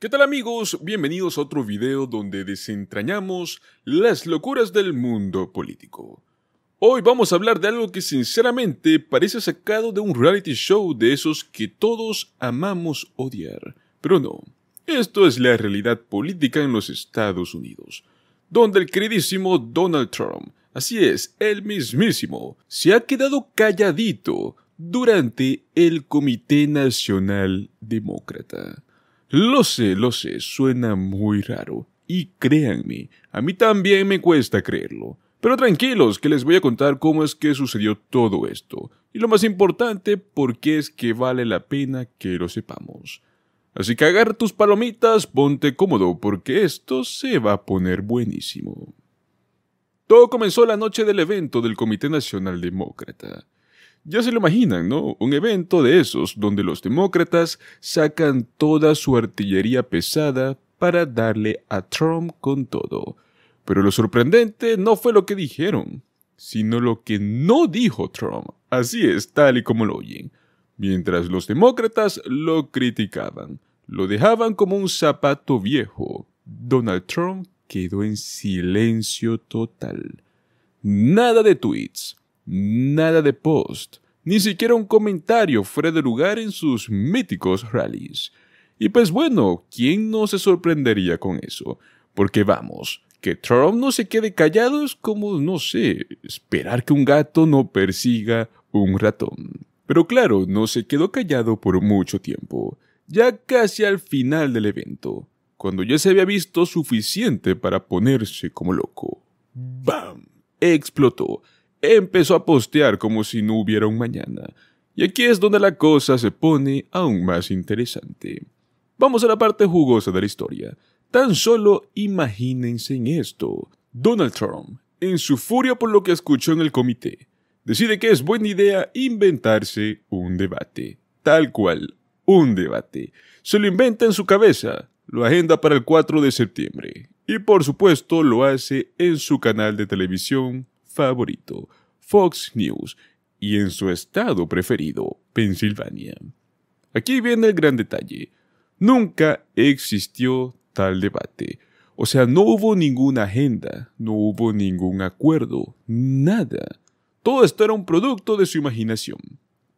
¿Qué tal amigos? Bienvenidos a otro video donde desentrañamos las locuras del mundo político. Hoy vamos a hablar de algo que sinceramente parece sacado de un reality show de esos que todos amamos odiar. Pero no, esto es la realidad política en los Estados Unidos, donde el queridísimo Donald Trump, así es, el mismísimo, se ha quedado calladito durante el Comité Nacional Demócrata. Lo sé, lo sé, suena muy raro. Y créanme, a mí también me cuesta creerlo. Pero tranquilos, que les voy a contar cómo es que sucedió todo esto. Y lo más importante, porque es que vale la pena que lo sepamos. Así que agarra tus palomitas, ponte cómodo, porque esto se va a poner buenísimo. Todo comenzó la noche del evento del Comité Nacional Demócrata. Ya se lo imaginan, ¿no? Un evento de esos donde los demócratas sacan toda su artillería pesada para darle a Trump con todo. Pero lo sorprendente no fue lo que dijeron, sino lo que no dijo Trump. Así es, tal y como lo oyen. Mientras los demócratas lo criticaban, lo dejaban como un zapato viejo, Donald Trump quedó en silencio total. Nada de tweets, Nada de post, ni siquiera un comentario fuera de lugar en sus míticos rallies. Y pues bueno, ¿quién no se sorprendería con eso? Porque vamos, que Trump no se quede callado es como, no sé, esperar que un gato no persiga un ratón. Pero claro, no se quedó callado por mucho tiempo, ya casi al final del evento, cuando ya se había visto suficiente para ponerse como loco. ¡Bam! Explotó empezó a postear como si no hubiera un mañana. Y aquí es donde la cosa se pone aún más interesante. Vamos a la parte jugosa de la historia. Tan solo imagínense en esto. Donald Trump, en su furia por lo que escuchó en el comité, decide que es buena idea inventarse un debate. Tal cual, un debate. Se lo inventa en su cabeza, lo agenda para el 4 de septiembre y por supuesto lo hace en su canal de televisión favorito, Fox News, y en su estado preferido, Pensilvania. Aquí viene el gran detalle. Nunca existió tal debate. O sea, no hubo ninguna agenda, no hubo ningún acuerdo, nada. Todo esto era un producto de su imaginación.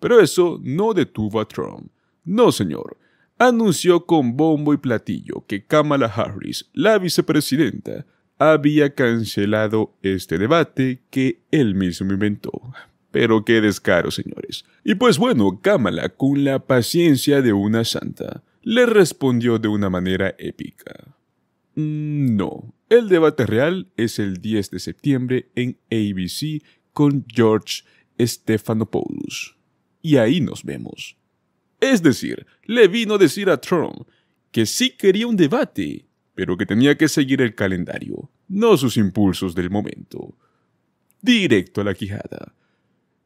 Pero eso no detuvo a Trump. No, señor. Anunció con bombo y platillo que Kamala Harris, la vicepresidenta, había cancelado este debate que él mismo inventó. Pero qué descaro, señores. Y pues bueno, Kamala, con la paciencia de una santa, le respondió de una manera épica. Mm, no, el debate real es el 10 de septiembre en ABC con George Stephanopoulos. Y ahí nos vemos. Es decir, le vino a decir a Trump que sí quería un debate, pero que tenía que seguir el calendario, no sus impulsos del momento. Directo a la quijada.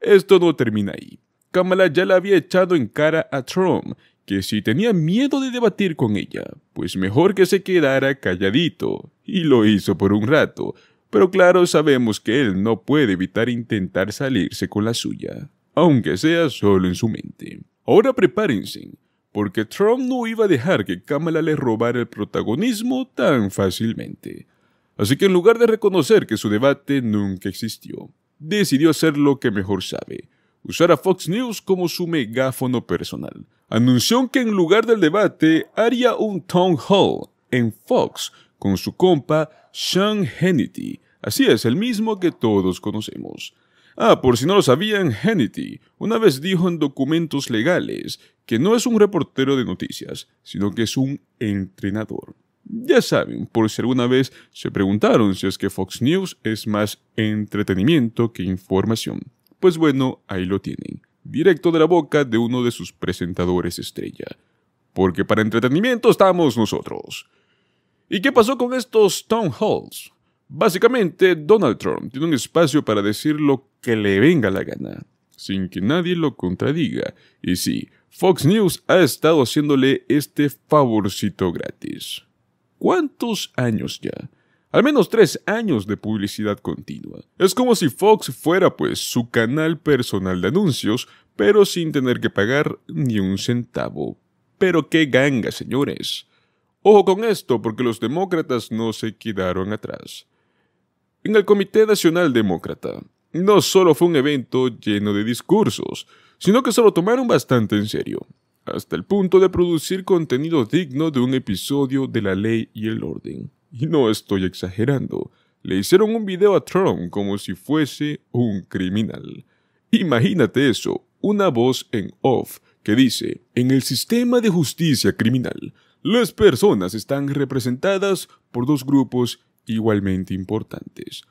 Esto no termina ahí. Kamala ya la había echado en cara a Trump, que si tenía miedo de debatir con ella, pues mejor que se quedara calladito, y lo hizo por un rato, pero claro sabemos que él no puede evitar intentar salirse con la suya, aunque sea solo en su mente. Ahora prepárense, porque Trump no iba a dejar que Kamala le robara el protagonismo tan fácilmente. Así que en lugar de reconocer que su debate nunca existió, decidió hacer lo que mejor sabe, usar a Fox News como su megáfono personal. Anunció que en lugar del debate haría un town hall en Fox con su compa Sean Hannity, así es, el mismo que todos conocemos. Ah, por si no lo sabían, Hannity una vez dijo en documentos legales que no es un reportero de noticias, sino que es un entrenador. Ya saben, por si alguna vez se preguntaron si es que Fox News es más entretenimiento que información. Pues bueno, ahí lo tienen, directo de la boca de uno de sus presentadores estrella. Porque para entretenimiento estamos nosotros. ¿Y qué pasó con estos town halls? Básicamente, Donald Trump tiene un espacio para decir lo que le venga la gana, sin que nadie lo contradiga. Y sí, Fox News ha estado haciéndole este favorcito gratis. ¿Cuántos años ya? Al menos tres años de publicidad continua. Es como si Fox fuera pues su canal personal de anuncios, pero sin tener que pagar ni un centavo. Pero qué ganga, señores. Ojo con esto, porque los demócratas no se quedaron atrás. En el Comité Nacional Demócrata, no solo fue un evento lleno de discursos, sino que se lo tomaron bastante en serio, hasta el punto de producir contenido digno de un episodio de la ley y el orden. Y no estoy exagerando, le hicieron un video a Trump como si fuese un criminal. Imagínate eso, una voz en off que dice, en el sistema de justicia criminal, las personas están representadas por dos grupos igualmente importantes,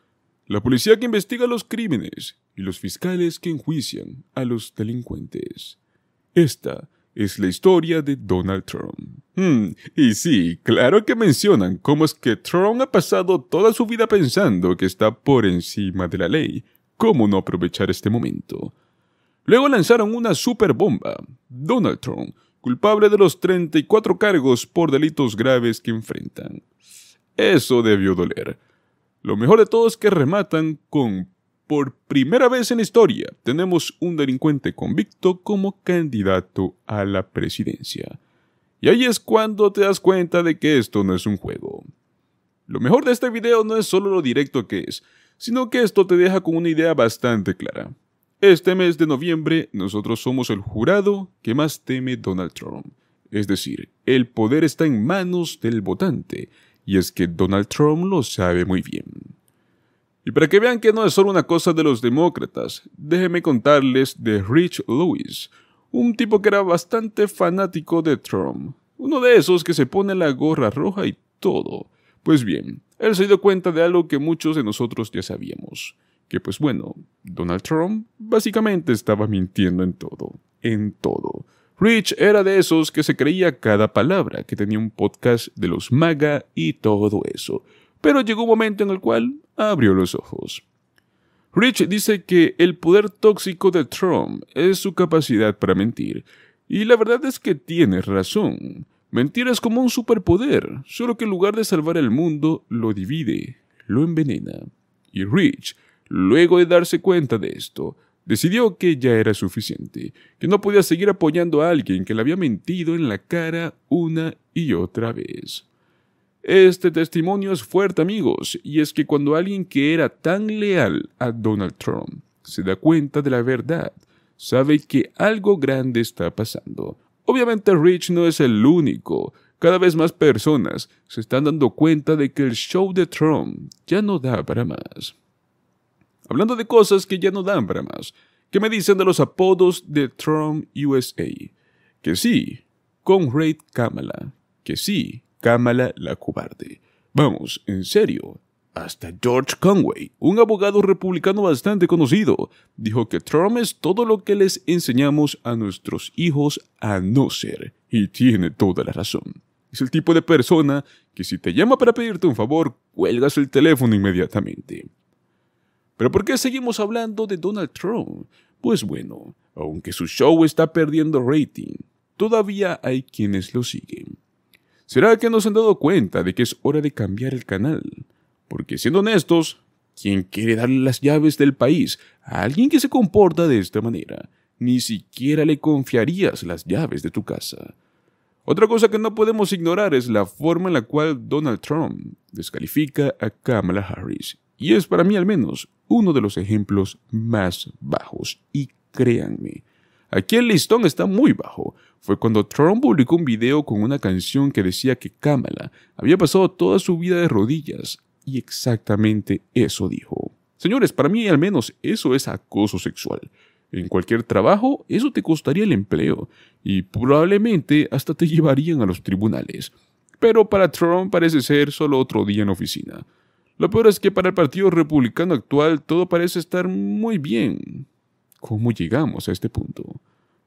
la policía que investiga los crímenes y los fiscales que enjuician a los delincuentes. Esta es la historia de Donald Trump. Hmm, y sí, claro que mencionan cómo es que Trump ha pasado toda su vida pensando que está por encima de la ley. ¿Cómo no aprovechar este momento? Luego lanzaron una superbomba. Donald Trump, culpable de los 34 cargos por delitos graves que enfrentan. Eso debió doler. Lo mejor de todo es que rematan con por primera vez en historia tenemos un delincuente convicto como candidato a la presidencia. Y ahí es cuando te das cuenta de que esto no es un juego. Lo mejor de este video no es solo lo directo que es, sino que esto te deja con una idea bastante clara. Este mes de noviembre nosotros somos el jurado que más teme Donald Trump. Es decir, el poder está en manos del votante, y es que Donald Trump lo sabe muy bien. Y para que vean que no es solo una cosa de los demócratas, déjenme contarles de Rich Lewis, un tipo que era bastante fanático de Trump. Uno de esos que se pone la gorra roja y todo. Pues bien, él se dio cuenta de algo que muchos de nosotros ya sabíamos. Que pues bueno, Donald Trump básicamente estaba mintiendo en todo. En todo. Rich era de esos que se creía cada palabra, que tenía un podcast de los maga y todo eso, pero llegó un momento en el cual abrió los ojos. Rich dice que el poder tóxico de Trump es su capacidad para mentir, y la verdad es que tiene razón. Mentir es como un superpoder, solo que en lugar de salvar el mundo, lo divide, lo envenena. Y Rich, luego de darse cuenta de esto, Decidió que ya era suficiente, que no podía seguir apoyando a alguien que le había mentido en la cara una y otra vez. Este testimonio es fuerte amigos, y es que cuando alguien que era tan leal a Donald Trump se da cuenta de la verdad, sabe que algo grande está pasando. Obviamente Rich no es el único, cada vez más personas se están dando cuenta de que el show de Trump ya no da para más hablando de cosas que ya no dan para más, que me dicen de los apodos de Trump USA. Que sí, Conrad Kamala. Que sí, Kamala la cobarde. Vamos, en serio. Hasta George Conway, un abogado republicano bastante conocido, dijo que Trump es todo lo que les enseñamos a nuestros hijos a no ser. Y tiene toda la razón. Es el tipo de persona que si te llama para pedirte un favor, cuelgas el teléfono inmediatamente. Pero ¿por qué seguimos hablando de Donald Trump? Pues bueno, aunque su show está perdiendo rating, todavía hay quienes lo siguen. ¿Será que nos han dado cuenta de que es hora de cambiar el canal? Porque siendo honestos, ¿quién quiere darle las llaves del país a alguien que se comporta de esta manera? Ni siquiera le confiarías las llaves de tu casa. Otra cosa que no podemos ignorar es la forma en la cual Donald Trump descalifica a Kamala Harris y es para mí al menos uno de los ejemplos más bajos. Y créanme, aquí el listón está muy bajo. Fue cuando Trump publicó un video con una canción que decía que Kamala había pasado toda su vida de rodillas. Y exactamente eso dijo. Señores, para mí al menos eso es acoso sexual. En cualquier trabajo, eso te costaría el empleo y probablemente hasta te llevarían a los tribunales. Pero para Trump parece ser solo otro día en oficina. Lo peor es que para el Partido Republicano actual todo parece estar muy bien. ¿Cómo llegamos a este punto?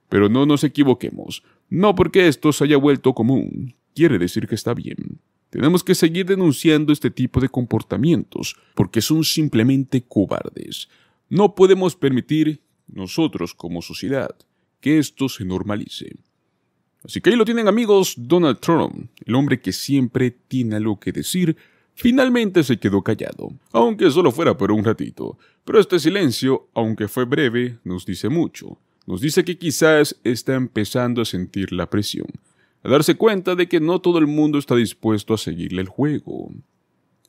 Pero no nos equivoquemos. No porque esto se haya vuelto común. Quiere decir que está bien. Tenemos que seguir denunciando este tipo de comportamientos, porque son simplemente cobardes. No podemos permitir, nosotros como sociedad, que esto se normalice. Así que ahí lo tienen amigos, Donald Trump, el hombre que siempre tiene algo que decir Finalmente se quedó callado, aunque solo fuera por un ratito, pero este silencio, aunque fue breve, nos dice mucho. Nos dice que quizás está empezando a sentir la presión, a darse cuenta de que no todo el mundo está dispuesto a seguirle el juego.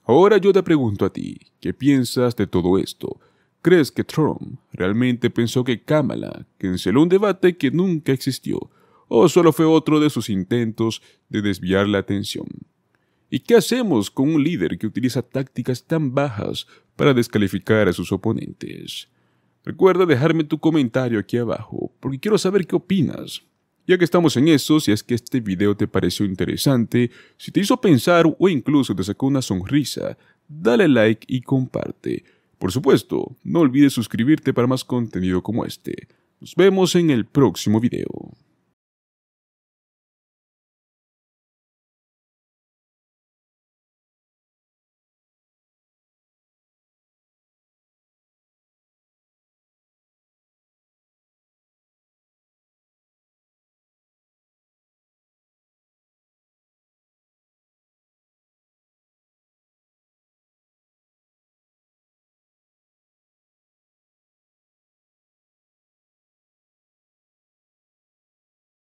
Ahora yo te pregunto a ti, ¿qué piensas de todo esto? ¿Crees que Trump realmente pensó que Kamala canceló un debate que nunca existió, o solo fue otro de sus intentos de desviar la atención? ¿Y qué hacemos con un líder que utiliza tácticas tan bajas para descalificar a sus oponentes? Recuerda dejarme tu comentario aquí abajo, porque quiero saber qué opinas. Ya que estamos en eso, si es que este video te pareció interesante, si te hizo pensar o incluso te sacó una sonrisa, dale like y comparte. Por supuesto, no olvides suscribirte para más contenido como este. Nos vemos en el próximo video.